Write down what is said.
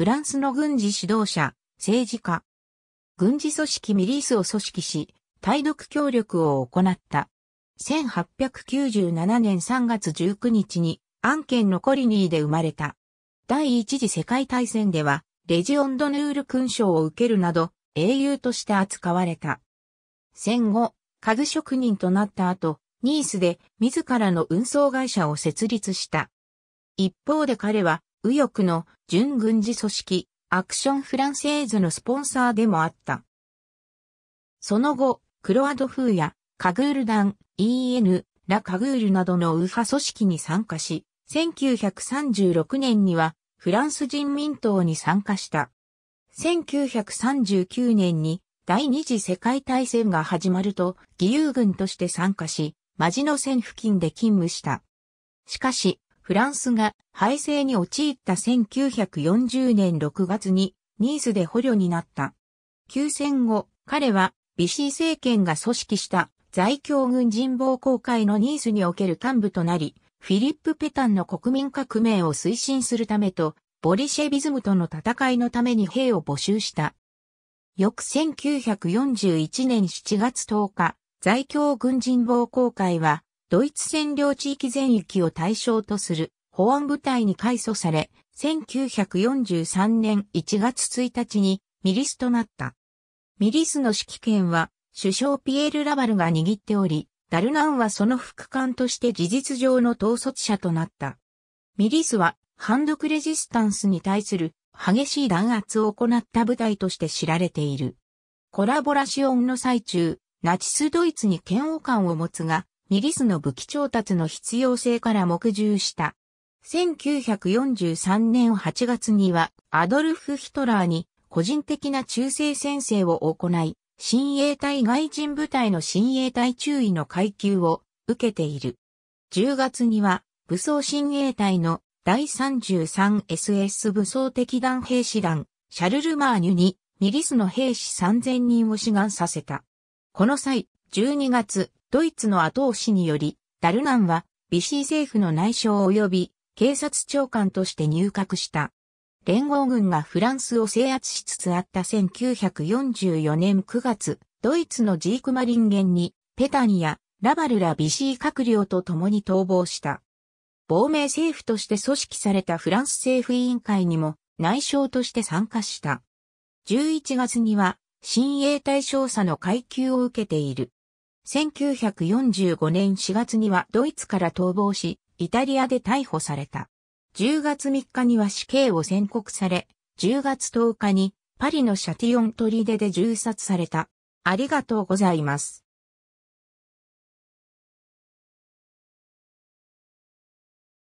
フランスの軍事指導者、政治家、軍事組織ミリースを組織し、対独協力を行った。1897年3月19日に、案件のコリニーで生まれた。第一次世界大戦では、レジオンドヌール勲章を受けるなど、英雄として扱われた。戦後、家具職人となった後、ニースで自らの運送会社を設立した。一方で彼は右翼の準軍事組織、アクションフランセーズのスポンサーでもあった。その後、クロアド風やカグール団、EN、ラ・カグールなどの右派組織に参加し、1936年にはフランス人民党に参加した。1939年に第二次世界大戦が始まると義勇軍として参加し、マジノ戦付近で勤務した。しかし、フランスが敗戦に陥った1940年6月にニースで捕虜になった。休戦後、彼はビシー政権が組織した在京軍人暴公会のニースにおける幹部となり、フィリップ・ペタンの国民革命を推進するためと、ボリシェビズムとの戦いのために兵を募集した。翌1941年7月10日、在京軍人暴公会は、ドイツ占領地域全域を対象とする保安部隊に改組され、1943年1月1日にミリスとなった。ミリスの指揮権は首相ピエール・ラバルが握っており、ダルナンはその副官として事実上の統率者となった。ミリスはハンドクレジスタンスに対する激しい弾圧を行った部隊として知られている。コラボラシオンの最中、ナチスドイツに嫌悪感を持つが、ミリスの武器調達の必要性から目従した。1943年8月にはアドルフ・ヒトラーに個人的な忠誠宣誓を行い、新衛隊外人部隊の新衛隊注意の階級を受けている。10月には武装新衛隊の第 33SS 武装敵団兵士団、シャルルマーニュにミリスの兵士3000人を志願させた。この際、12月、ドイツの後押しにより、ダルナンは、ビシー政府の内相及び警察長官として入閣した。連合軍がフランスを制圧しつつあった1944年9月、ドイツのジークマリンゲンに、ペタンやラバルラ・ビシー閣僚と共に逃亡した。亡命政府として組織されたフランス政府委員会にも内相として参加した。11月には、新鋭隊少佐の階級を受けている。1945年4月にはドイツから逃亡し、イタリアで逮捕された。10月3日には死刑を宣告され、10月10日にパリのシャティオン砦で銃殺された。ありがとうございます。